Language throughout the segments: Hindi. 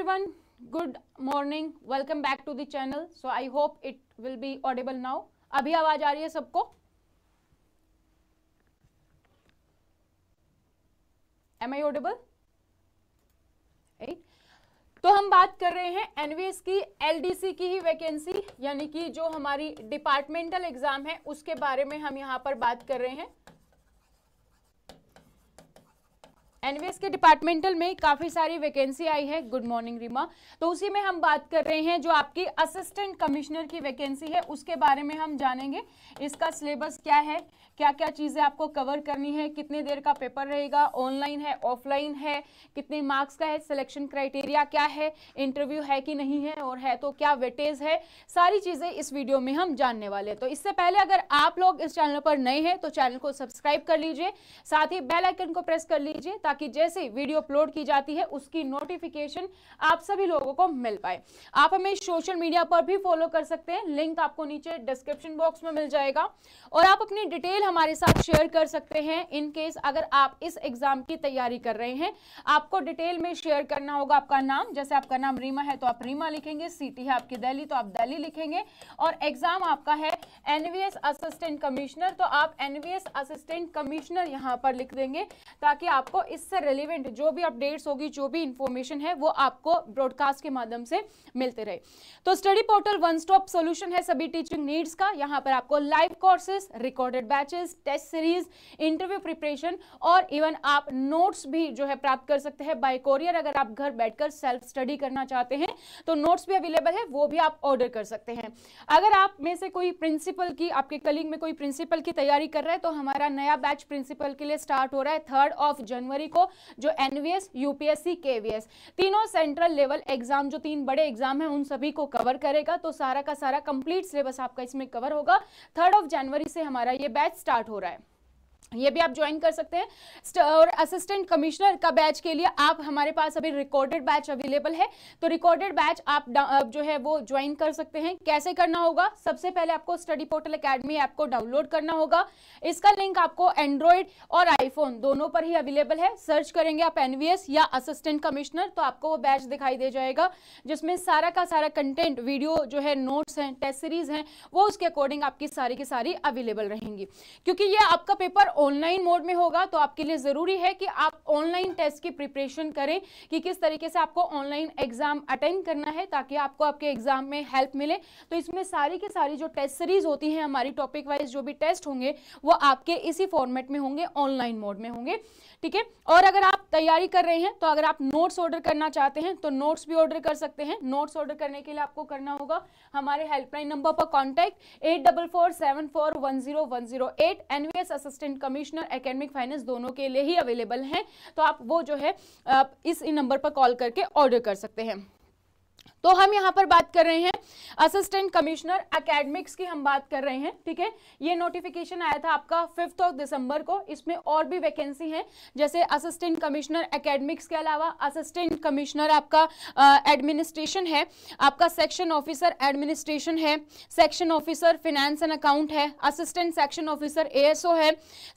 everyone good morning welcome back to the channel so i hope it will be audible now abhi awaaz aa rahi hai sabko am i audible right तो हम बात कर रहे हैं एनवीएस की एलडीसी की ही वैकेंसी यानी कि जो हमारी डिपार्टमेंटल एग्जाम है उसके बारे में हम यहाँ पर बात कर रहे हैं एनवीएस के डिपार्टमेंटल में काफ़ी सारी वैकेंसी आई है गुड मॉर्निंग रीमा तो उसी में हम बात कर रहे हैं जो आपकी असिस्टेंट कमिश्नर की वैकेंसी है उसके बारे में हम जानेंगे इसका सिलेबस क्या है क्या क्या चीज़ें आपको कवर करनी है कितने देर का पेपर रहेगा ऑनलाइन है ऑफलाइन है कितने मार्क्स का है सिलेक्शन क्राइटेरिया क्या है इंटरव्यू है कि नहीं है और है तो क्या वेटेज है सारी चीज़ें इस वीडियो में हम जानने वाले हैं तो इससे पहले अगर आप लोग इस चैनल पर नए हैं तो चैनल को सब्सक्राइब कर लीजिए साथ ही बेलाइकन को प्रेस कर लीजिए ताकि जैसे ही वीडियो अपलोड की जाती है उसकी नोटिफिकेशन आप सभी लोगों को मिल पाए आप हमें सोशल मीडिया पर भी फॉलो कर सकते हैं लिंक आपको नीचे डिस्क्रिप्शन बॉक्स में मिल जाएगा और आप अपनी डिटेल हमारे साथ शेयर कर सकते हैं इन केस अगर आप इस एग्जाम की तैयारी कर रहे हैं आपको डिटेल में शेयर करना होगा आपका नाम जैसे आपका नाम रीमा है तो आप रीमा लिखेंगे सिटी है आपकी दिल्ली तो आप दिल्ली लिखेंगे और एग्जाम आपका है एनवीएस असिस्टेंट कमिश्नर तो आप एनवीएस असिस्टेंट कमिश्नर यहां पर लिख देंगे ताकि आपको इस इससे रिलेवेंट जो भी अपडेट्स होगी जो भी इंफॉर्मेशन है वो आपको ब्रॉडकास्ट के माध्यम से मिलते रहे तो study portal one stop solution है सभी टीचिंग नीड्स का यहाँ पर आपको live courses recorded batches test series interview preparation और इवन आप नोट्स भी जो है प्राप्त कर सकते हैं बाई कोरियर अगर आप घर बैठकर सेल्फ स्टडी करना चाहते हैं तो नोट्स भी अवेलेबल है वो भी आप ऑर्डर कर सकते हैं अगर आप में से कोई प्रिंसिपल की आपके कलिंग में कोई प्रिंसिपल की तैयारी कर रहा है तो हमारा नया बैच प्रिंसिपल के लिए स्टार्ट हो रहा है थर्ड ऑफ जनवरी को जो एनवीएस यूपीएससी केवीएस तीनों सेंट्रल लेवल एग्जाम जो तीन बड़े एग्जाम है उन सभी को कवर करेगा तो सारा का सारा कंप्लीट सिलेबस आपका इसमें कवर होगा थर्ड ऑफ जनवरी से हमारा ये बैच स्टार्ट हो रहा है ये भी आप ज्वाइन कर सकते हैं और असिस्टेंट कमिश्नर का बैच के लिए आप हमारे पास अभी रिकॉर्डेड बैच अवेलेबल है तो रिकॉर्डेड बैच आप जो है वो ज्वाइन कर सकते हैं कैसे करना होगा सबसे पहले आपको स्टडी पोर्टल अकेडमी ऐप को डाउनलोड करना होगा इसका लिंक आपको एंड्रॉयड और आईफोन दोनों पर ही अवेलेबल है सर्च करेंगे आप एनवीएस या असिस्टेंट कमिश्नर तो आपको वो बैच दिखाई दे जाएगा जिसमें सारा का सारा कंटेंट वीडियो जो है नोट्स हैं टेस्ट सीरीज हैं वो उसके अकॉर्डिंग आपकी सारी की सारी अवेलेबल रहेंगी क्योंकि ये आपका पेपर ऑनलाइन मोड में होगा तो आपके लिए ज़रूरी है कि आप ऑनलाइन टेस्ट की प्रिपरेशन करें कि किस तरीके से आपको ऑनलाइन एग्ज़ाम अटेंड करना है ताकि आपको आपके एग्ज़ाम में हेल्प मिले तो इसमें सारी की सारी जो टेस्ट सीरीज़ होती हैं हमारी टॉपिक वाइज जो भी टेस्ट होंगे वो आपके इसी फॉर्मेट में होंगे ऑनलाइन मोड में होंगे ठीक है और अगर आप तैयारी कर रहे हैं तो अगर आप नोट्स ऑर्डर करना चाहते हैं तो नोट्स भी ऑर्डर कर सकते हैं नोट्स ऑर्डर करने के लिए आपको करना होगा हमारे हेल्पलाइन नंबर पर contact eight double four seven four one zero one zero eight NVS assistant commissioner academic finance दोनों के लिए ही अवेलेबल हैं तो आप वो जो है इस नंबर पर कॉल करके ऑर्डर कर सकते हैं तो हम यहाँ पर बात कर रहे हैं असिस्टेंट कमिश्नर एकेडमिक्स की हम बात कर रहे हैं ठीक है ये नोटिफिकेशन आया था आपका फिफ्थ ऑफ दिसंबर को इसमें और भी वैकेंसी है जैसे असिस्टेंट कमिश्नर एकेडमिक्स के अलावा असिस्टेंट कमिश्नर आपका एडमिनिस्ट्रेशन है आपका सेक्शन ऑफिसर एडमिनिस्ट्रेशन है section officer finance and account है असिस्टेंट सेक्शन ऑफिसर ए है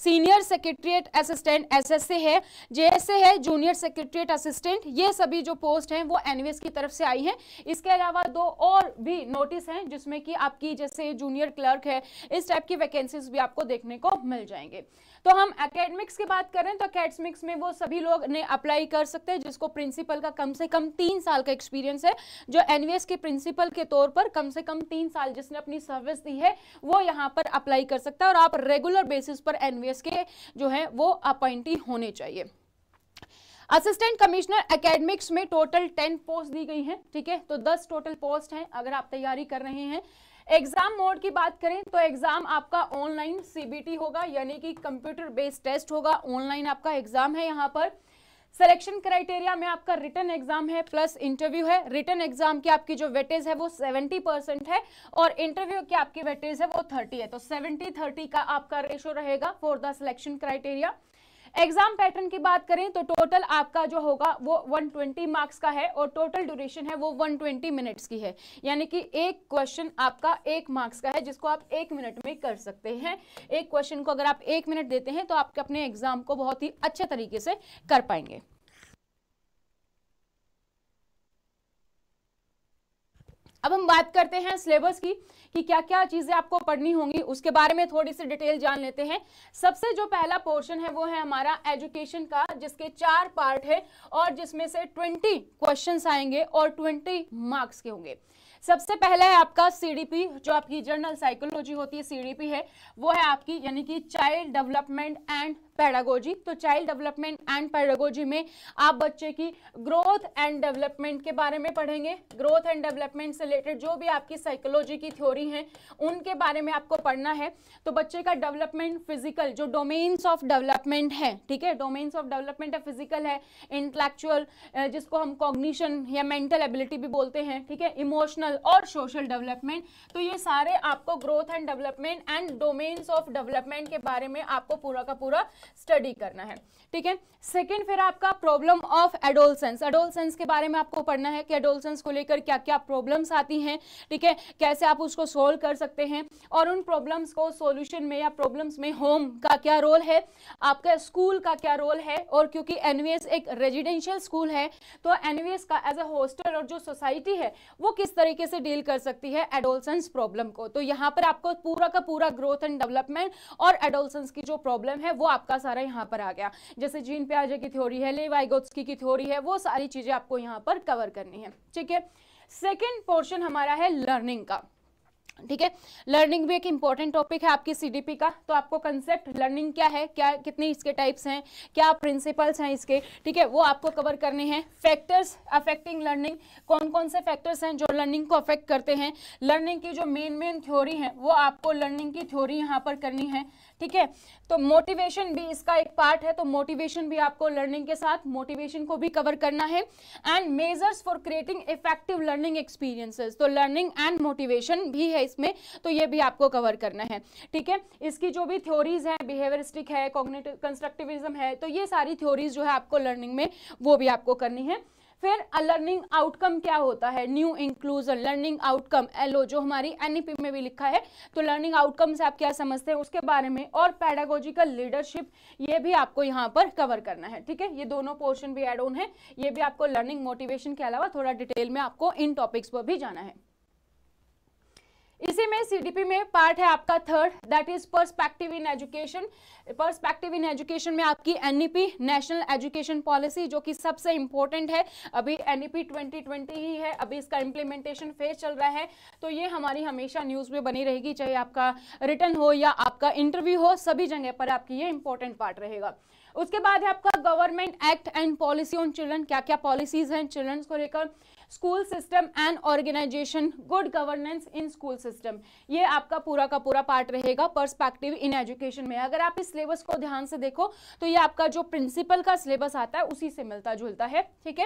सीनियर सेक्रेटरीट असिस्टेंट एस है जे है जूनियर सेक्रेटरीट असिस्टेंट ये सभी जो पोस्ट हैं वो एनवीएस की तरफ से आई है इसके अलावा दो और भी नोटिस हैं जिसमें कि आपकी जैसे जूनियर क्लर्क है इस टाइप की वैकेंसीज भी आपको देखने को मिल जाएंगे तो हम अकेडमिक्स की बात करें तो अकेडमिक्स में वो सभी लोग ने अप्लाई कर सकते हैं जिसको प्रिंसिपल का कम से कम तीन साल का एक्सपीरियंस है जो एनवीएस के प्रिंसिपल के तौर पर कम से कम तीन साल जिसने अपनी सर्विस दी है वो यहाँ पर अप्लाई कर सकता है और आप रेगुलर बेसिस पर एनवीएस के जो है वो अपॉइंटी होने चाहिए असिस्टेंट कमिश्नर एकेडमिक्स में टोटल टेन पोस्ट दी गई हैं ठीक है तो दस टोटल पोस्ट हैं अगर आप तैयारी कर रहे हैं एग्जाम मोड की बात करें तो एग्जाम आपका ऑनलाइन सीबीटी होगा यानी कि कंप्यूटर बेस्ड टेस्ट होगा ऑनलाइन आपका एग्जाम है यहाँ पर सिलेक्शन क्राइटेरिया में आपका रिटर्न एग्जाम है प्लस इंटरव्यू है रिटर्न एग्जाम की आपकी जो वेटेज है वो 70 परसेंट है और इंटरव्यू की आपकी वेटेज है वो 30 है तो 70 30 का आपका रेशो रहेगा for the selection criteria exam pattern की बात करें तो टोटल आपका जो होगा वो 120 मार्क्स का है और टोटल ड्यूरेशन है वो 120 मिनट्स की है यानी कि एक क्वेश्चन आपका एक मार्क्स का है जिसको आप एक मिनट में कर सकते हैं एक क्वेश्चन को अगर आप एक मिनट देते हैं तो आप अपने एग्जाम को बहुत ही अच्छे तरीके से कर पाएंगे अब हम बात करते हैं सिलेबस की कि क्या क्या चीज़ें आपको पढ़नी होंगी उसके बारे में थोड़ी सी डिटेल जान लेते हैं सबसे जो पहला पोर्शन है वो है हमारा एजुकेशन का जिसके चार पार्ट है और जिसमें से ट्वेंटी क्वेश्चन आएंगे और ट्वेंटी मार्क्स के होंगे सबसे पहला है आपका सीडीपी जो आपकी जर्नल साइकोलॉजी होती है सीडीपी है वो है आपकी यानी कि चाइल्ड डेवलपमेंट एंड पैडागोजी तो चाइल्ड डेवलपमेंट एंड पैडागोजी में आप बच्चे की ग्रोथ एंड डेवलपमेंट के बारे में पढ़ेंगे ग्रोथ एंड डेवलपमेंट से रिलेटेड जो भी आपकी साइकोलॉजी की थ्योरी हैं उनके बारे में आपको पढ़ना है तो बच्चे का डेवलपमेंट फिजिकल जो डोमेन्स ऑफ डेवलपमेंट है ठीक है डोमेन्स ऑफ डेवलपमेंट है फिजिकल है इंटलेक्चुअल जिसको हम कॉग्निशन या मेंटल एबिलिटी भी बोलते हैं ठीक है इमोशनल और सोशल डेवलपमेंट तो ये सारे आपको growth and development and domains of development के बारे में आपको पूरा का पूरा स्टडी करना है ठीक है सेकेंड फिर आपका प्रॉब्लम ऑफ एडोलसेंस एडोलसेंस के बारे में आपको पढ़ना है कि एडोलसेंस को लेकर क्या क्या प्रॉब्लम्स आती हैं ठीक है कैसे आप उसको सोल्व कर सकते हैं और उन प्रॉब्लम्स को सोल्यूशन में या प्रॉब्लम्स में होम का क्या रोल है आपका स्कूल का क्या रोल है और क्योंकि एन एक रेजिडेंशियल स्कूल है तो एन का एज ए हॉस्टल और जो सोसाइटी है वो किस तरीके से डील कर सकती है एडोलसेंस प्रॉब्लम को तो यहाँ पर आपको पूरा का पूरा ग्रोथ एंड डेवलपमेंट और एडोलसेंस की जो प्रॉब्लम है वो आपका का सारा यहाँ पर आ गया जैसे जीन प्याजे की थ्योरी है लेवाइगोत्सकी की थ्योरी है वो सारी चीज़ें आपको यहाँ पर कवर करनी है ठीक है सेकेंड पोर्शन हमारा है लर्निंग का ठीक है लर्निंग भी एक इंपॉर्टेंट टॉपिक है आपकी सीडीपी का तो आपको कंसेप्ट लर्निंग क्या है क्या कितने इसके टाइप्स हैं क्या प्रिंसिपल्स हैं इसके ठीक है वो आपको कवर करने हैं फैक्टर्स अफेक्टिंग लर्निंग कौन कौन से फैक्टर्स हैं जो लर्निंग को अफेक्ट करते हैं लर्निंग की जो मेन मेन थ्योरी है वो आपको लर्निंग की थ्योरी यहाँ पर करनी है ठीक है तो मोटिवेशन भी इसका एक पार्ट है तो मोटिवेशन भी आपको लर्निंग के साथ मोटिवेशन को भी कवर करना है and measures for creating effective learning experiences तो लर्निंग एंड मोटिवेशन भी है इसमें तो ये भी आपको कवर करना है ठीक है इसकी जो भी थ्योरीज है बिहेवियरिस्टिक है कॉग्नेटिव कंस्ट्रक्टिविज्म है तो ये सारी थ्योरीज जो है आपको लर्निंग में वो भी आपको करनी है फिर लर्निंग आउटकम क्या होता है new inclusion learning outcome LO जो हमारी एनईपी e में भी लिखा है तो लर्निंग आउटकम से आप क्या समझते हैं उसके बारे में और पैडागोजिकल लीडरशिप ये भी आपको यहाँ पर कवर करना है ठीक है ये दोनों पोर्शन भी एड ऑन है ये भी आपको लर्निंग मोटिवेशन के अलावा थोड़ा डिटेल में आपको इन टॉपिक्स पर भी जाना है इसी में सीडीपी में पार्ट है आपका third that is perspective in education perspective in education में आपकी एनईपी नेशनल एजुकेशन पॉलिसी जो कि सबसे इंपॉर्टेंट है अभी एनईपी 2020 e ही है अभी इसका इम्प्लीमेंटेशन फेज चल रहा है तो ये हमारी हमेशा न्यूज़ में बनी रहेगी चाहे आपका रिटर्न हो या आपका इंटरव्यू हो सभी जगह पर आपकी ये इंपॉर्टेंट पार्ट रहेगा उसके बाद है आपका government act and policy on children क्या क्या पॉलिसीज हैं चिल्ड्रंस को लेकर school system and organisation good governance in school system ये आपका पूरा का पूरा पार्ट रहेगा पर्सपेक्टिव इन एजुकेशन में अगर आप इस सिलेबस को ध्यान से देखो तो ये आपका जो प्रिंसिपल का सिलेबस आता है उसी से मिलता जुलता है ठीक है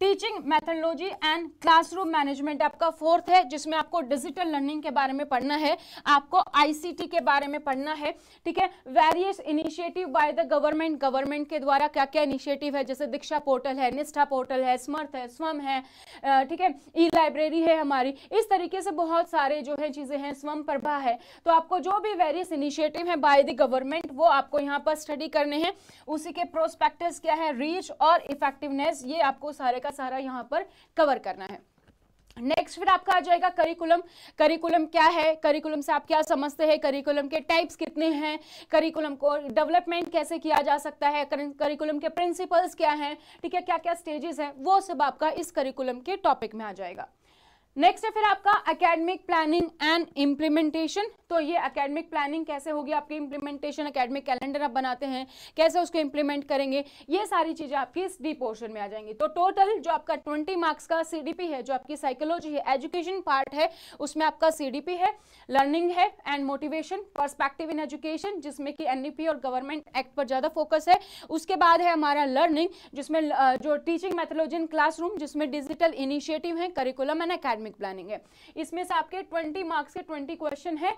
teaching methodology and classroom management आपका फोर्थ है जिसमें आपको डिजिटल लर्निंग के बारे में पढ़ना है आपको आईसीटी के बारे में पढ़ना है ठीक है various initiative by the government government के द्वारा क्या क्या इनिशिएटिव है जैसे दीक्षा पोर्टल है निष्ठा पोर्टल है स्मर्थ है स्वम है ठीक है ई लाइब्रेरी है हमारी इस तरीके से बहुत सारे जो है चीज़ें हैं स्वम प्रभा है तो आपको जो भी वेरियस इनिशिएटिव है बाय द गवर्नमेंट वो आपको यहाँ पर स्टडी करने हैं उसी के प्रोस्पेक्टस क्या है रीच और इफेक्टिवनेस ये आपको सारे का सारा यहाँ पर कवर करना है नेक्स्ट फिर आपका आ जाएगा करिकुलम करिकुलम क्या है करिकुलम से आप क्या समझते हैं करिकुलम के टाइप्स कितने हैं करिकुलम को डेवलपमेंट कैसे किया जा सकता है करिकुलम के प्रिंसिपल्स क्या हैं ठीक है क्या क्या स्टेजेस हैं वो सब आपका इस करिकुलम के टॉपिक में आ जाएगा नेक्स्ट है फिर आपका अकेडमिक प्लानिंग एंड इम्प्लीमेंटेशन तो ये अकेडमिक प्लानिंग कैसे होगी आपकी इम्प्लीमेंटेशन अकेडमिक कैलेंडर आप बनाते हैं कैसे उसको इम्प्लीमेंट करेंगे ये सारी चीज़ें आपकी इस डी पोर्शन में आ जाएंगी तो टोटल जो आपका ट्वेंटी मार्क्स का सी है जो आपकी साइकोलॉजी है एजुकेशन पार्ट है उसमें आपका सी है लर्निंग है and motivation perspective in education जिसमें कि एन और गवर्नमेंट एक्ट पर ज़्यादा फोकस है उसके बाद है हमारा लर्निंग जिसमें जो टीचिंग मैथोलॉजी इन क्लासरूम जिसमें डिजिटल इनिशिएटिव है curriculum and academic academic planning है इसमें से आपके ट्वेंटी मार्क्स के ट्वेंटी क्वेश्चन है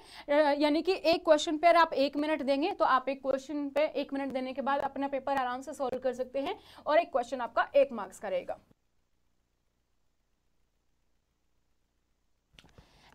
यानी कि एक क्वेश्चन पर आप एक मिनट देंगे तो आप एक क्वेश्चन पे एक मिनट देने के बाद अपना पेपर आराम से सोल्व कर सकते हैं और एक क्वेश्चन आपका एक मार्क्स का रहेगा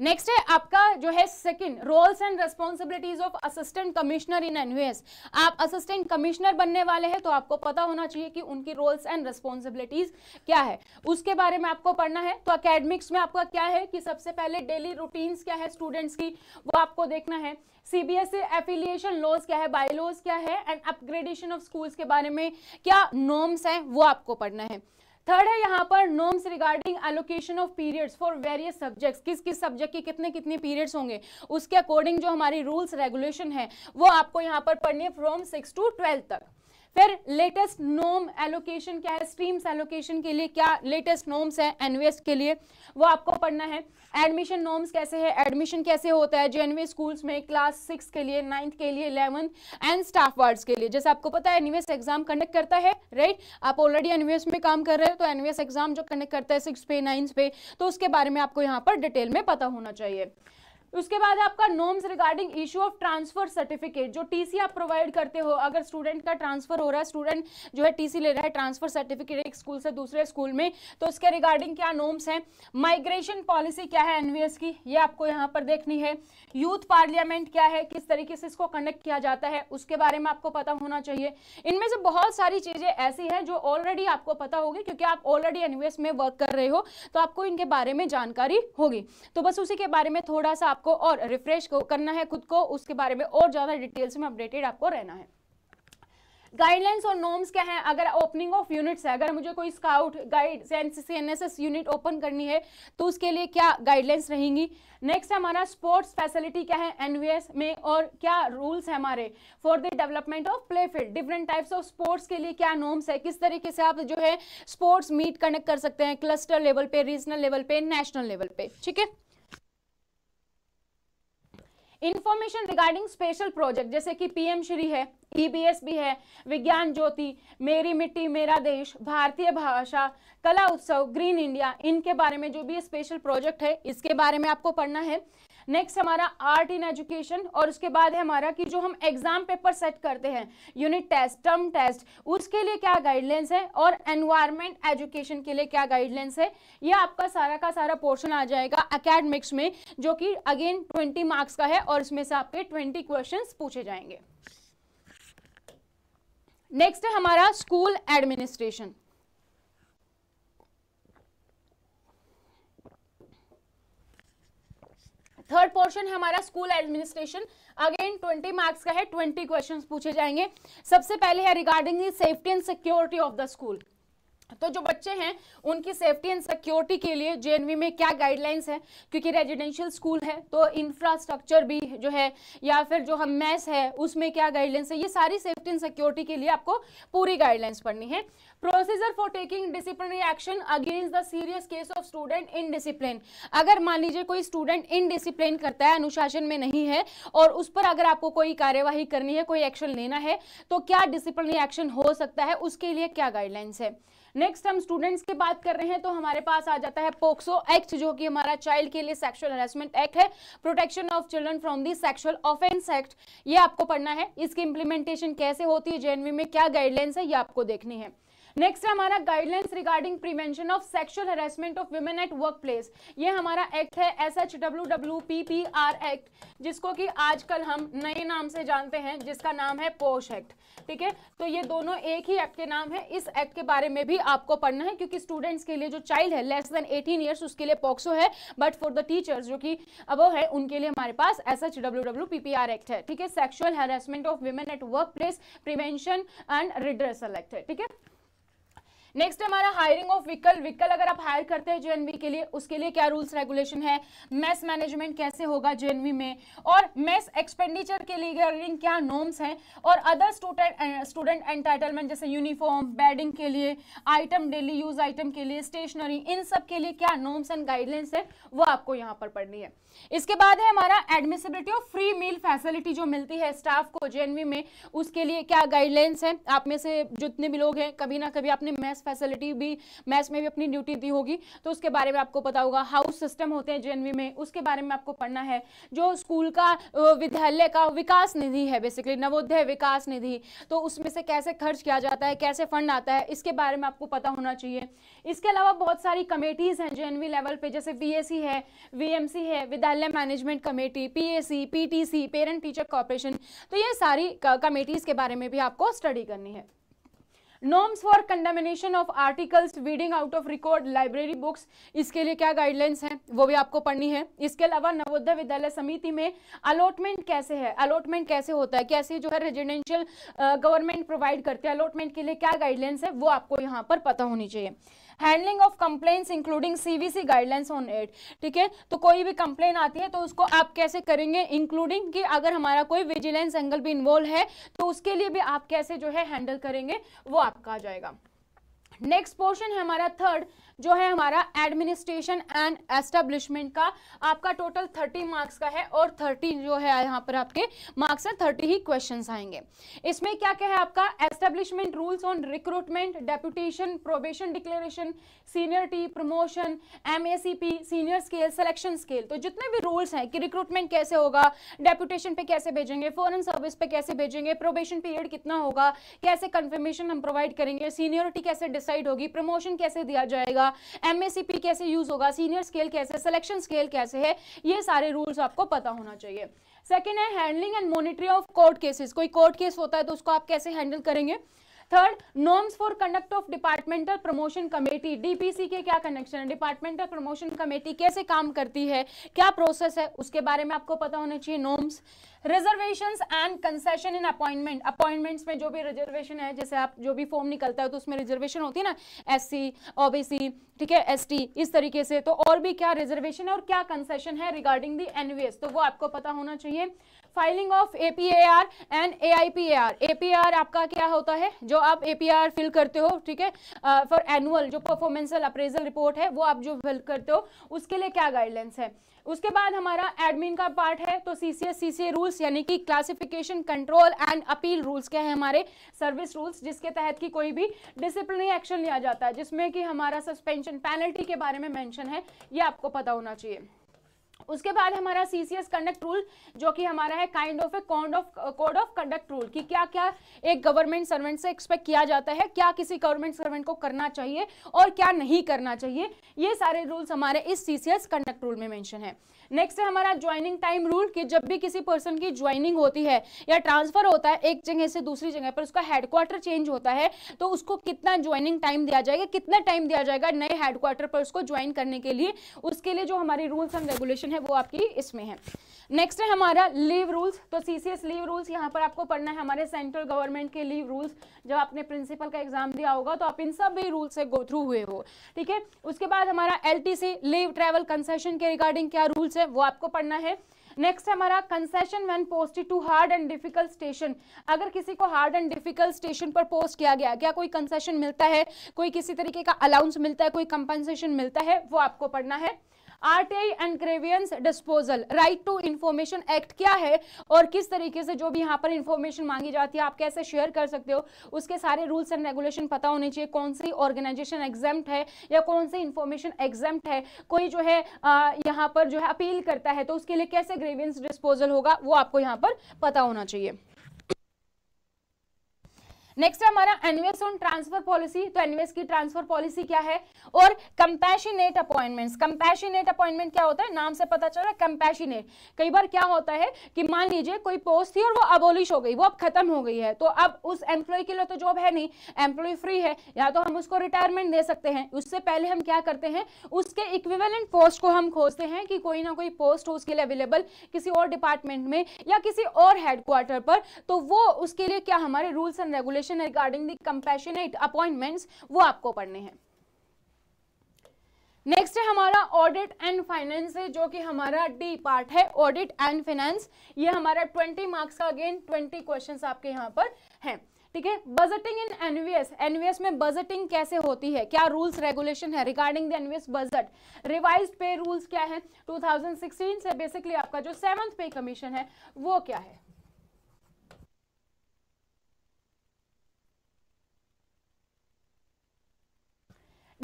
नेक्स्ट है आपका जो है second roles and responsibilities of assistant commissioner in NUS आप असिस्टेंट कमिश्नर बनने वाले हैं तो आपको पता होना चाहिए कि उनकी रोल्स एंड रेस्पॉन्सिबिलिटीज क्या है उसके बारे में आपको पढ़ना है तो अकेडमिक्स में आपका क्या है कि सबसे पहले डेली रूटीन्स क्या है स्टूडेंट्स की वो आपको देखना है सीबीएसई एफिलियेशन लॉज क्या है बायोलॉज क्या है एंड अपग्रेडेशन ऑफ स्कूल्स के बारे में क्या नॉर्म्स हैं वो आपको पढ़ना है थर्ड है यहाँ पर norms regarding allocation of periods for various subjects किस किस सब्जेक्ट के कितने कितने पीरियड्स होंगे उसके अकॉर्डिंग जो हमारी रूल्स रेगुलेशन है वो आपको यहाँ पर पढ़नी है फ्रॉम सिक्स टू ट्वेल्थ तक फिर लेटेस्ट नोम एलोकेशन क्या है स्ट्रीम्स एलोकेशन के लिए क्या लेटेस्ट नोम्स है एनवीएस के लिए वो आपको पढ़ना है एडमिशन नॉर्म्स कैसे है एडमिशन कैसे होता है जे स्कूल्स में क्लास सिक्स के लिए नाइन्थ के लिए इलेवंथ एंड स्टाफ वार्ड्स के लिए जैसे आपको पता है एनवीएस एग्जाम कंडक्ट करता है राइट आप ऑलरेडी एनवीएस में काम कर रहे हो तो एनवीएस एग्जाम जो कंडक्ट करता है सिक्स पे नाइन्थ पे तो उसके बारे में आपको यहाँ पर डिटेल में पता होना चाहिए उसके बाद आपका norms regarding issue of transfer certificate जो टीसी आप प्रोवाइड करते हो अगर स्टूडेंट का ट्रांसफर हो रहा है स्टूडेंट जो है टीसी ले रहा है ट्रांसफर सर्टिफिकेट एक स्कूल से दूसरे स्कूल में तो उसके रिगार्डिंग क्या नॉम्स हैं माइग्रेशन पॉलिसी क्या है एनवीएस की ये आपको यहाँ पर देखनी है यूथ पार्लियामेंट क्या है किस तरीके से इसको कंडक्ट किया जाता है उसके बारे में आपको पता होना चाहिए इनमें से बहुत सारी चीजें ऐसी हैं जो ऑलरेडी आपको पता होगी क्योंकि आप ऑलरेडी एनवीएस में वर्क कर रहे हो तो आपको इनके बारे में जानकारी होगी तो बस उसी के बारे में थोड़ा सा आप आपको और रिफ्रेश को करना है खुद को उसके बारे में और ज़्यादा डिटेल्स में अपडेटेड आपको रहना है गाइडलाइंस और नॉर्म्स क्या हैं अगर ओपनिंग ऑफ यूनिट्स है अगर मुझे कोई scout guide NCC NSS unit open करनी है तो उसके लिए क्या गाइडलाइंस रहेंगी नेक्स्ट हमारा स्पोर्ट्स फैसिलिटी क्या है एनवीएस में और क्या रूल्स है हमारे for the development of play field different types of sports के लिए क्या नॉर्म्स है किस तरीके से आप जो है स्पोर्ट्स मीट कनेक्ट कर सकते हैं क्लस्टर लेवल पे रीजनल लेवल पे नेशनल लेवल पे ठीक है इंफॉर्मेशन रिगार्डिंग स्पेशल प्रोजेक्ट जैसे कि पीएम श्री है ईबीएस e भी है विज्ञान ज्योति मेरी मिट्टी मेरा देश भारतीय भाषा कला उत्सव ग्रीन इंडिया इनके बारे में जो भी स्पेशल प्रोजेक्ट है इसके बारे में आपको पढ़ना है नेक्स्ट हमारा आर्ट इन एजुकेशन और उसके बाद है हमारा कि जो हम एग्जाम पेपर सेट करते हैं यूनिट टेस्ट टर्म टेस्ट उसके लिए क्या गाइडलाइंस है और एनवायरमेंट एजुकेशन के लिए क्या गाइडलाइंस है यह आपका सारा का सारा पोर्शन आ जाएगा अकेडमिक्स में जो कि अगेन ट्वेंटी मार्क्स का है और इसमें से आपके ट्वेंटी क्वेश्चन पूछे जाएंगे नेक्स्ट है हमारा स्कूल एडमिनिस्ट्रेशन थर्ड पोर्शन है हमारा स्कूल एडमिनिस्ट्रेशन अगेन 20 मार्क्स का है 20 क्वेश्चंस पूछे जाएंगे सबसे पहले है regarding the safety and security of the school तो जो बच्चे हैं उनकी सेफ्टी एंड सिक्योरिटी के लिए जे में क्या गाइडलाइंस है क्योंकि रेजिडेंशियल स्कूल है तो इंफ्रास्ट्रक्चर भी जो है या फिर जो हम मैस है उसमें क्या गाइडलाइंस है ये सारी सेफ्टी एंड सिक्योरिटी के लिए आपको पूरी गाइडलाइंस पढ़नी है procedure for taking disciplinary action against the serious case of student indiscipline अगर मान लीजिए कोई स्टूडेंट इनडिसिप्लिन करता है अनुशासन में नहीं है और उस पर अगर आपको कोई कार्यवाही करनी है कोई एक्शन लेना है तो क्या डिसिप्लिनरी एक्शन हो सकता है उसके लिए क्या गाइडलाइंस है नेक्स्ट हम स्टूडेंट्स की बात कर रहे हैं तो हमारे पास आ जाता है पोक्सो एक्ट जो कि हमारा चाइल्ड के लिए सेक्सुअल हेरासमेंट एक्ट है protection of children from the sexual offence act ये आपको पढ़ना है इसकी इंप्लीमेंटेशन कैसे होती है जेएनवी में क्या गाइडलाइंस है ये आपको देखनी है नेक्स्ट हमारा guidelines regarding prevention of sexual harassment of women at work place ये हमारा एक्ट है S H W W P P R act जिसको कि आजकल हम नए नाम से जानते हैं जिसका नाम है पोश एक्ट ठीक है तो ये दोनों एक ही एक्ट के नाम है इस एक्ट के बारे में भी आपको पढ़ना है क्योंकि स्टूडेंट्स के लिए जो चाइल्ड है लेस देन एटीन ईयर्स उसके लिए पॉक्सो है बट फॉर द टीचर्स जो कि अब है उनके लिए हमारे पास S H W W P P R act है ठीक है sexual harassment of women at work place prevention and redressal act है ठीक है नेक्स्ट हमारा हायरिंग ऑफ व्हीकल व्हीकल अगर आप हायर करते हैं जेएनवी के लिए उसके लिए क्या रूल्स रेगुलेशन है मैस मैनेजमेंट कैसे होगा जेएनवी में और मैस एक्सपेंडिचर के लिए क्या नॉर्म्स हैं और अदर स्टूडेंट स्टूडेंट एंटाइटलमेंट जैसे यूनिफॉर्म बेडिंग के लिए आइटम डेली यूज आइटम के लिए स्टेशनरी इन सब के लिए क्या नॉर्म्स एंड गाइडलाइंस है वो आपको यहाँ पर पढ़नी है इसके बाद है हमारा admissibility of free meal facility जो मिलती है स्टाफ को जेएनवी में उसके लिए क्या गाइडलाइंस है आप में से जितने भी लोग हैं कभी ना कभी आपने मैस फैसिलिटी भी मैथ्स में भी अपनी ड्यूटी दी होगी तो उसके बारे में आपको पता होगा हाउस सिस्टम होते हैं जेएनवी में उसके बारे में आपको पढ़ना है जो स्कूल का विद्यालय का विकास निधि है बेसिकली नवोदय विकास निधि तो उसमें से कैसे खर्च किया जाता है कैसे फंड आता है इसके बारे में आपको पता होना चाहिए इसके अलावा बहुत सारी कमेटीज़ हैं जे लेवल पर जैसे वीएसी है वी है Vidyalaya management committee P PTC parent teacher cooperation तो ये सारी कमेटीज़ के बारे में भी आपको स्टडी करनी है norms for condemnation of articles reading out of record library books इसके लिए क्या गाइडलाइंस हैं वो भी आपको पढ़नी है इसके अलावा नवोदय विद्यालय समिति में अलॉटमेंट कैसे है अलॉटमेंट कैसे होता है कैसे जो है रेजिडेंशियल गवर्नमेंट प्रोवाइड करते हैं अलॉटमेंट के लिए क्या गाइडलाइंस है वो आपको यहाँ पर पता होनी चाहिए handling of complain including CVC guidelines on एड ठीक है तो कोई भी कंप्लेन आती है तो उसको आप कैसे करेंगे इंक्लूडिंग कि अगर हमारा कोई विजिलेंस एंगल भी इन्वॉल्व है तो उसके लिए भी आप कैसे जो है हैंडल करेंगे वो आपका आ जाएगा नेक्स्ट पोर्शन है हमारा थर्ड जो है हमारा एडमिनिस्ट्रेशन एंड एस्टेब्लिशमेंट का आपका टोटल थर्टी मार्क्स का है और थर्टी जो है यहाँ पर आपके मार्क्स है थर्टी ही क्वेश्चन आएंगे इसमें क्या क्या है आपका establishment rules on recruitment deputation probation declaration seniority promotion M senior scale selection scale तो जितने भी रूल्स हैं कि रिक्रूटमेंट कैसे होगा डेप्यूटेशन पे कैसे भेजेंगे फॉरन सर्विस पे कैसे भेजेंगे प्रोबेशन पीरियड कितना होगा कैसे कंफर्मेशन हम प्रोवाइड करेंगे सीनियरिटी कैसे डिसाइड होगी प्रमोशन कैसे दिया जाएगा होगा एम कैसे यूज होगा सीनियर स्केल कैसे सिलेक्शन स्केल कैसे है ये सारे रूल्स आपको पता होना चाहिए सेकेंड है handling and monitoring of court cases कोई कोर्ट केस होता है तो उसको आप कैसे हैंडल करेंगे third norms for conduct of departmental promotion committee DPC के क्या कनेक्शन है डिपार्टमेंटल प्रमोशन कमेटी कैसे काम करती है क्या प्रोसेस है उसके बारे में आपको पता होना चाहिए norms reservations and concession in appointment appointments में जो भी रिजर्वेशन है जैसे आप जो भी फॉर्म निकलता है तो उसमें रिजर्वेशन होती है ना एस सी ओबीसी ठीक है एस टी इस तरीके से तो और भी क्या रिजर्वेशन है और क्या कंसेशन है रिगार्डिंग दी एनवीएस तो वो आपको पता होना चाहिए filing of APAR and AIPAR APR आपका क्या होता है जो आप एपीआर फिल करते हो ठीक है फॉर एनुअल जो परफॉर्मेंसल अप्रेजल रिपोर्ट है वो आप जो फिल करते हो उसके लिए क्या गाइडलाइंस है उसके बाद हमारा एडमिन का पार्ट है तो सी सी एस सी सी रूल्स यानी कि classification control and appeal rules क्या है हमारे सर्विस रूल्स जिसके तहत की कोई भी डिसिप्लिनरी एक्शन लिया जाता है जिसमें कि हमारा सस्पेंशन पेनल्टी के बारे में मेंशन है ये आपको पता होना चाहिए उसके बाद हमारा सीसीएस कंडक्ट रूल जो कि हमारा है kind of a code of code of conduct rule कि क्या क्या एक गवर्नमेंट सर्वेंट से एक्सपेक्ट किया जाता है क्या किसी गवर्नमेंट सर्वेंट को करना चाहिए और क्या नहीं करना चाहिए ये सारे रूल्स हमारे इस सीसीएस कंडक्ट रूल में मेंशन है नेक्स्ट है हमारा ज्वाइनिंग टाइम रूल कि जब भी किसी पर्सन की ज्वाइनिंग होती है या ट्रांसफर होता है एक जगह से दूसरी जगह पर उसका हेडक्वार्टर चेंज होता है तो उसको कितना ज्वाइनिंग टाइम दिया जाएगा कितना टाइम दिया जाएगा नए हेडक्वार्टर पर उसको ज्वाइन करने के लिए उसके लिए जो हमारी रूल्स एंड रेगुलेशन है वो आपकी इसमें है नेक्स्ट है हमारा लीव रूल्स तो सीसीएस लीव रूल्स यहाँ पर आपको पढ़ना है हमारे सेंट्रल गवर्नमेंट के लीव रूल्स जब आपने प्रिंसिपल का एग्जाम दिया होगा तो आप इन सब भी रूल से गो थ्रू हुए हो ठीक है उसके बाद हमारा सी लीव ट्रेवल कंसेशन के रिगार्डिंग क्या रूल्स रूल्स है वो आपको पढ़ना है नेक्स्ट हमारा concession when posted to hard and difficult station अगर किसी को हार्ड एंड डिफिकल्ट स्टेशन पर पोस्ट किया गया क्या कोई कंसेशन मिलता है कोई किसी तरीके का अलाउंस मिलता है कोई कंपनसेशन मिलता है वो आपको पढ़ना है RTI and grievance disposal right to information act क्या है और किस तरीके से जो भी यहाँ पर इंफॉर्मेशन मांगी जाती है आप कैसे शेयर कर सकते हो उसके सारे रूल्स एंड रेगुलेशन पता होने चाहिए कौन सी ऑर्गेनाइजेशन एग्जाम है या कौन सी इंफॉर्मेशन एग्जाम है कोई जो है यहाँ पर जो है अपील करता है तो उसके लिए कैसे ग्रेवियंस डिस्पोजल होगा वो आपको यहाँ पर पता होना चाहिए नेक्स्ट है हमारा एनवेस ऑन ट्रांसफर पॉलिसी तो एनवेस की ट्रांसफर पॉलिसी क्या है और कंपैशनेट अपॉइंटमेंट्स कंपैशनेट अपॉइंटमेंट क्या होता है नाम से पता चला कंपैशनेट कई बार क्या होता है कि मान लीजिए कोई पोस्ट थी और वो अबोलिश हो गई वो अब खत्म हो गई है तो अब उस एम्प्लॉय के लिए तो जॉब है नहीं एम्प्लॉय फ्री है या तो हम उसको रिटायरमेंट दे सकते हैं उससे पहले हम क्या करते हैं उसके इक्विवेलेंट पोस्ट को हम खोजते हैं कि कोई ना कोई पोस्ट हो उसके लिए अवेलेबल किसी और डिपार्टमेंट में या किसी और हेडक्वार्टर पर तो वो उसके लिए क्या हमारे rules and regulation question regarding the compassionate appointments वो आपको पढ़ने हैं नेक्स्ट है हमारा ऑडिट एंड फाइनेंस जो कि हमारा डी पार्ट है ऑडिट एंड फाइनेंस ये हमारा ट्वेंटी मार्क्स का अगेन ट्वेंटी क्वेश्चन आपके यहाँ पर हैं ठीक है बजटिंग इन एनवीएस एनवीएस में बजटिंग कैसे होती है क्या रूल्स रेगुलेशन है regarding the NVS budget revise pay rules क्या है 2016 से बेसिकली आपका जो सेवंथ पे कमीशन है वो क्या है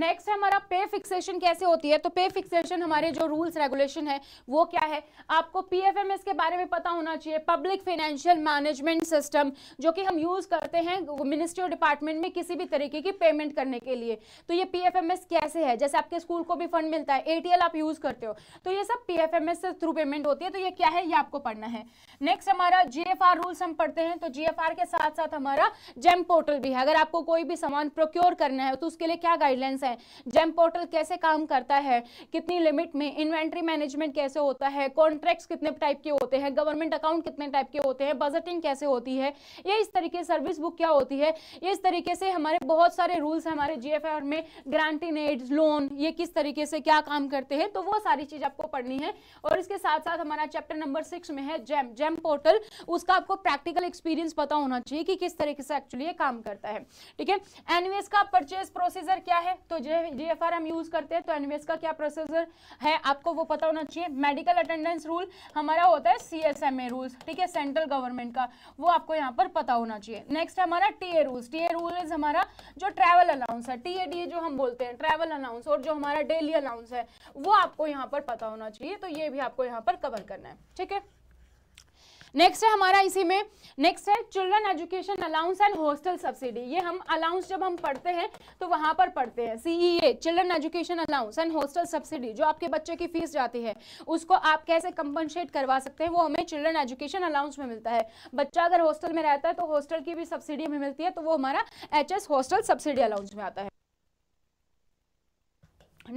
नेक्स्ट है हमारा पे फिक्सेशन कैसे होती है तो पे फिक्सेशन हमारे जो रूल्स रेगुलेशन है वो क्या है आपको पीएफएमएस के बारे में पता होना चाहिए पब्लिक फाइनेंशियल मैनेजमेंट सिस्टम जो कि हम यूज करते हैं मिनिस्ट्री और डिपार्टमेंट में किसी भी तरीके की पेमेंट करने के लिए तो ये पी कैसे है जैसे आपके स्कूल को भी फंड मिलता है एल आप यूज करते हो तो ये सब पी से थ्रू पेमेंट होती है तो ये क्या है ये आपको पढ़ना है नेक्स्ट हमारा जी रूल्स हम पढ़ते हैं तो जी के साथ साथ हमारा जेम पोर्टल e भी है अगर आपको कोई भी सामान प्रोक्योर करना है तो उसके लिए क्या गाइडलाइंस है है जेम पोर्टल कैसे काम करता है कितनी लिमिट में इन्वेंट्री मैनेजमेंट कैसे होता है कॉन्ट्रैक्ट्स कितने टाइप के होते हैं गवर्नमेंट अकाउंट कितने टाइप के होते हैं बजटिंग कैसे होती है ये इस तरीके सर्विस बुक क्या होती है ये इस तरीके से हमारे बहुत सारे रूल्स हमारे जी में ग्रांटिंग एड लोन ये किस तरीके से क्या काम करते हैं तो वो सारी चीज आपको पढ़नी है और इसके साथ साथ हमारा चैप्टर नंबर सिक्स में है जेम जेम पोर्टल उसका आपको प्रैक्टिकल एक्सपीरियंस पता होना चाहिए कि किस तरीके से एक्चुअली ये काम करता है ठीक है एनवीएस का परचेज प्रोसीजर क्या है तो जी एफ आर हम यूज़ करते हैं तो एनवीएस का क्या प्रोसेसर है आपको वो पता होना चाहिए मेडिकल अटेंडेंस रूल हमारा होता है C S M A rules ठीक है सेंट्रल गवर्नमेंट का वो आपको यहाँ पर पता होना चाहिए नेक्स्ट हमारा T A rules T A rule is हमारा जो ट्रैवल अलाउंस है टी ए डी ए जो हम बोलते हैं ट्रैवल अलाउंस और जो हमारा डेली अलाउंस है वो आपको यहाँ पर पता होना चाहिए तो ये भी आपको यहाँ पर कवर करना है ठीक है नेक्स्ट है हमारा इसी में नेक्स्ट है children education allowance and hostel subsidy ये हम अलाउंस जब हम पढ़ते हैं तो वहाँ पर पढ़ते हैं CEA children education allowance and hostel subsidy जो आपके बच्चे की फीस जाती है उसको आप कैसे कंपनसेट करवा सकते हैं वो हमें चिल्ड्रन एजुकेशन अलाउंस में मिलता है बच्चा अगर हॉस्टल में रहता है तो हॉस्टल की भी सब्सिडी हमें मिलती है तो वो हमारा एच हॉस्टल सब्सिडी अलाउंस में आता है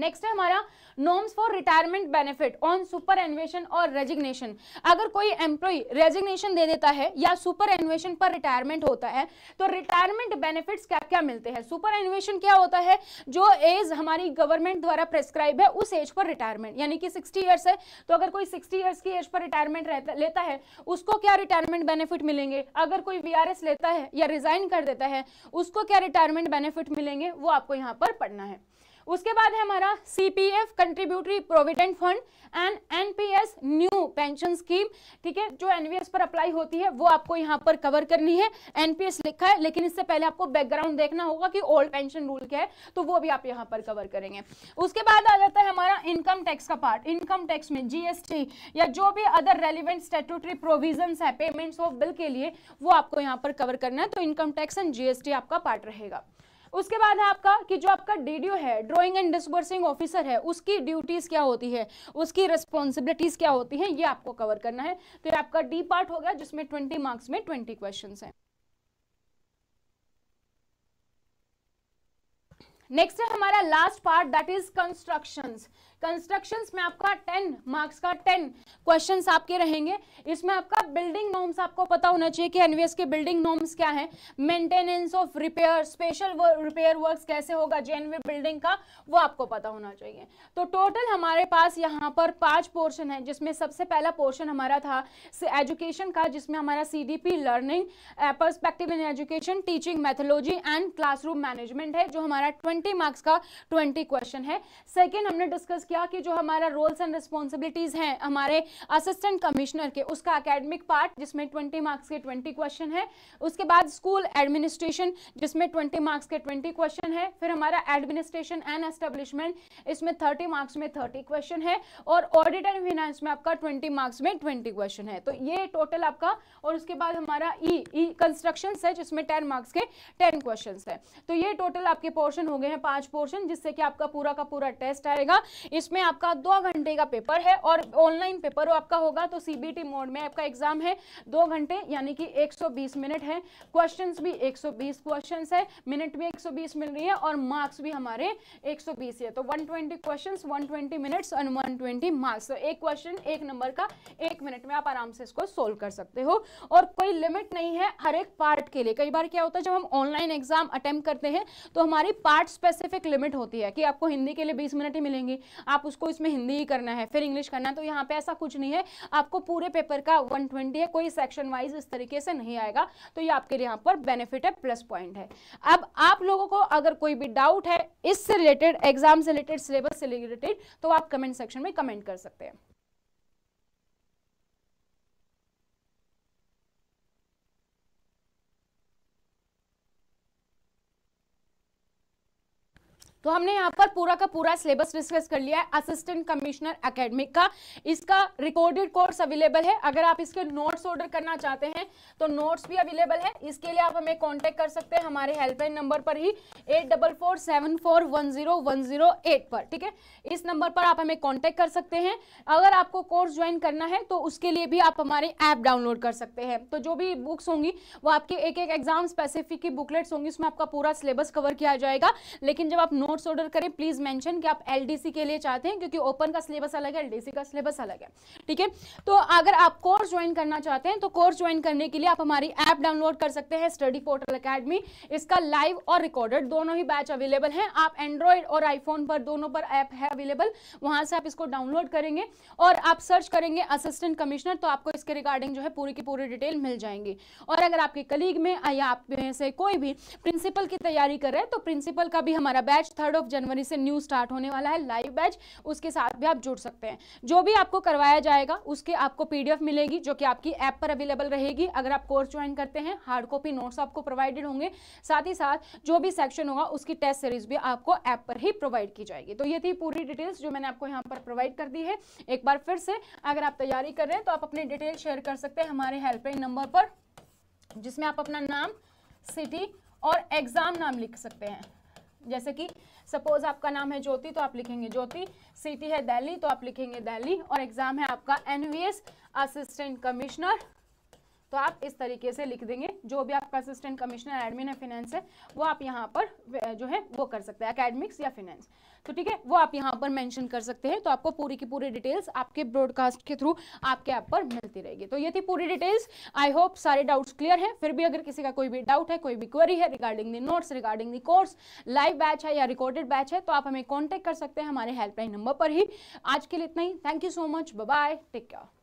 नेक्स्ट है हमारा norms for retirement benefit on superannuation और रेजिग्नेशन अगर कोई एम्प्लॉई रेजिग्नेशन दे देता है या सुपर एनवेशन पर रिटायरमेंट होता है तो रिटायरमेंट बेनिफिट्स क्या क्या मिलते हैं सुपर एनवेशन क्या होता है जो एज हमारी गवर्नमेंट द्वारा प्रेस्क्राइब है उस एज पर रिटायरमेंट यानी कि सिक्सटी ईयर्स है तो अगर कोई सिक्सटी ईयर्स की एज पर रिटायरमेंट लेता है उसको क्या रिटायरमेंट बेनिफिट मिलेंगे अगर कोई वी लेता है या रिजाइन कर देता है उसको क्या रिटायरमेंट बेनिफिट मिलेंगे वो आपको यहाँ पर पढ़ना है उसके बाद है हमारा CPF contributory provident fund and NPS new pension scheme ठीक है जो एनवीएस पर अप्लाई होती है वो आपको यहाँ पर कवर करनी है एनपीएस लिखा है लेकिन इससे पहले आपको बैकग्राउंड देखना होगा कि ओल्ड पेंशन रूल क्या है तो वो भी आप यहाँ पर कवर करेंगे उसके बाद आ जाता है हमारा इनकम टैक्स का पार्ट इनकम टैक्स में जीएसटी या जो भी अदर रेलिवेंट स्टेटूटरी प्रोविजन है पेमेंट्स ऑफ बिल के लिए वो आपको यहाँ पर कवर करना है तो इनकम टैक्स एंड जीएसटी आपका पार्ट रहेगा उसके बाद है आपका कि जो आपका डीडीओ है ड्राइंग एंड डिस्बर्सिंग ऑफिसर है उसकी ड्यूटीज क्या होती है उसकी रिस्पॉन्सिबिलिटीज क्या होती है ये आपको कवर करना है तो ये आपका डी पार्ट हो गया जिसमें ट्वेंटी मार्क्स में ट्वेंटी क्वेश्चन है नेक्स्ट है हमारा last part that is constructions construction में आपका टेन मार्क्स का टेन क्वेश्चन आपके रहेंगे इसमें आपका बिल्डिंग नॉर्म्स आपको पता होना चाहिए कि एनवीएस के बिल्डिंग नॉर्म्स क्या है maintenance of repair special repair work कैसे होगा जेएनवी बिल्डिंग का वो आपको पता होना चाहिए तो टोटल हमारे पास यहाँ पर पांच पोर्शन है जिसमें सबसे पहला पोर्शन हमारा था एजुकेशन का जिसमें हमारा C learning perspective in education teaching methodology and classroom management है जो हमारा ट्वेंटी मार्क्स का ट्वेंटी क्वेश्चन है सेकेंड हमने डिस्कस किया कि जो हमारा रोल्स एंड रिस्पॉन्सिबिलिटीज हैं हमारे असिस्टेंट कमिश्नर के उसका अकेडमिक पार्ट जिसमें ट्वेंटी मार्क्स के ट्वेंटी क्वेश्चन है उसके बाद स्कूल एडमिनिस्ट्रेशन जिसमें ट्वेंटी मार्क्स के ट्वेंटी क्वेश्चन है फिर हमारा एडमिनिस्ट्रेशन एंड एस्टेब्लिशमेंट इसमें थर्टी मार्क्स में थर्टी क्वेश्चन है और ऑडिट एंड फिनेंस में आपका ट्वेंटी मार्क्स में ट्वेंटी क्वेश्चन है तो ये टोटल आपका और उसके बाद हमारा ई ई कंस्ट्रक्शन है जिसमें टेन मार्क्स के टेन क्वेश्चन है तो ये टोटल आपके पोर्शन हो गए हैं पांच पोर्शन जिससे कि आपका पूरा का पूरा टेस्ट आएगा जिसमें आपका दो घंटे का पेपर है और ऑनलाइन पेपर आपका होगा तो सीबीटी मोड में आपका एग्जाम है दो घंटे यानी कि 120 मिनट है क्वेश्चंस भी 120 क्वेश्चंस है मिनट भी 120 मिल रही है और मार्क्स भी हमारे 120 है तो 120 twenty question one twenty minute one twenty marks तो एक क्वेश्चन एक नंबर का एक मिनट में आप आराम से इसको सोल्व कर सकते हो और कोई लिमिट नहीं है हर एक पार्ट के लिए कई बार क्या होता है जब हम ऑनलाइन एग्जाम अटेम्प्ट करते हैं तो हमारी पार्ट स्पेसिफिक लिमिट होती है कि आपको हिंदी के लिए बीस मिनट ही मिलेंगे आप उसको इसमें हिंदी ही करना है फिर इंग्लिश करना है तो यहाँ पे ऐसा कुछ नहीं है आपको पूरे पेपर का वन ट्वेंटी है कोई सेक्शन वाइज इस तरीके से नहीं आएगा तो ये आपके लिए यहाँ पर बेनिफिट है प्लस पॉइंट है अब आप लोगों को अगर कोई भी डाउट है इससे रिलेटेड एग्जाम से रिलेटेड सिलेबस से रिलेटेड तो आप कमेंट सेक्शन में कमेंट कर सकते हैं तो हमने यहाँ पर पूरा का पूरा सिलेबस डिस्कस कर लिया है असिस्टेंट कमिश्नर एकेडमिक का इसका रिकॉर्डेड कोर्स अवेलेबल है अगर आप इसके नोट्स ऑर्डर करना चाहते हैं तो नोट्स भी अवेलेबल है इसके लिए आप हमें कांटेक्ट कर सकते हैं हमारे हेल्पलाइन नंबर पर ही eight double four seven four one zero one zero eight पर ठीक है इस नंबर पर आप हमें कॉन्टैक्ट कर सकते हैं अगर आपको कोर्स ज्वाइन करना है तो उसके लिए भी आप हमारे ऐप डाउनलोड कर सकते हैं तो जो भी बुक्स होंगी वो आपके एक एक एग्जाम स्पेसिफिक की बुकलेट्स होंगी उसमें आपका पूरा सिलेबस कवर किया जाएगा लेकिन जब आप नोट नोट्स ऑर्डर करें प्लीज मेंशन कि आप एलडीसी के लिए चाहते हैं क्योंकि ओपन का सिलेबस अलग है एलडीसी का सिलेबस अलग है ठीक है तो अगर आप कोर्स ज्वाइन करना चाहते हैं तो कोर्स ज्वाइन करने के लिए आप हमारी ऐप डाउनलोड कर सकते हैं स्टडी पोर्टल अकेडमी इसका लाइव और रिकॉर्डेड दोनों ही बैच अवेलेबल है आप एंड्रॉयड और आईफोन पर दोनों पर ऐप है अवेलेबल वहां से आप इसको डाउनलोड करेंगे और आप सर्च करेंगे असिस्टेंट कमिश्नर तो आपको इसके रिगार्डिंग जो है पूरी की पूरी डिटेल मिल जाएंगी और अगर आपके कलीग में या आप में से कोई भी प्रिंसिपल की तैयारी कर रहे हैं तो प्रिंसिपल का भी हमारा बैच था थर्ड ऑफ जनवरी से न्यू स्टार्ट होने वाला है लाइव बैच उसके साथ भी आप जुड़ सकते हैं जो भी आपको करवाया जाएगा उसके आपको पीडीएफ मिलेगी जो कि आपकी ऐप पर अवेलेबल रहेगी अगर आप कोर्स ज्वाइन करते हैं हार्ड कॉपी नोट्स आपको प्रोवाइडेड होंगे साथ ही साथ जो भी सेक्शन होगा उसकी टेस्ट सीरीज भी आपको ऐप पर ही प्रोवाइड की जाएगी तो ये थी पूरी डिटेल्स जो मैंने आपको यहाँ पर प्रोवाइड कर दी है एक बार फिर से अगर आप तैयारी कर रहे हैं तो आप अपनी डिटेल शेयर कर सकते हैं हमारे हेल्पलाइन नंबर पर जिसमें आप अपना नाम सिटी और एग्ज़ाम नाम लिख सकते हैं जैसे कि सपोज आपका नाम है ज्योति तो आप लिखेंगे ज्योति सिटी है दिल्ली तो आप लिखेंगे दिल्ली और एग्जाम है आपका एनवीएस असिस्टेंट कमिश्नर तो आप इस तरीके से लिख देंगे जो भी आपका असिस्टेंट कमिश्नर एडमिन है फिनेंस है वो आप यहाँ पर जो है वो कर सकते हैं अकेडमिक्स या फिनेंस तो ठीक है वो आप यहाँ पर मेंशन कर सकते हैं तो आपको पूरी की पूरी डिटेल्स आपके ब्रॉडकास्ट के थ्रू आपके ऐप पर मिलती रहेगी तो ये थी पूरी डिटेल्स आई होप सारे डाउट्स क्लियर हैं फिर भी अगर किसी का कोई भी डाउट है कोई भी क्वेरी है regarding the notes regarding the course live batch है या रिकॉर्डेड बैच है तो आप हमें कॉन्टैक्ट कर सकते हैं हमारे हेल्पलाइन नंबर पर ही आज के लिए इतना ही thank you so much bye take care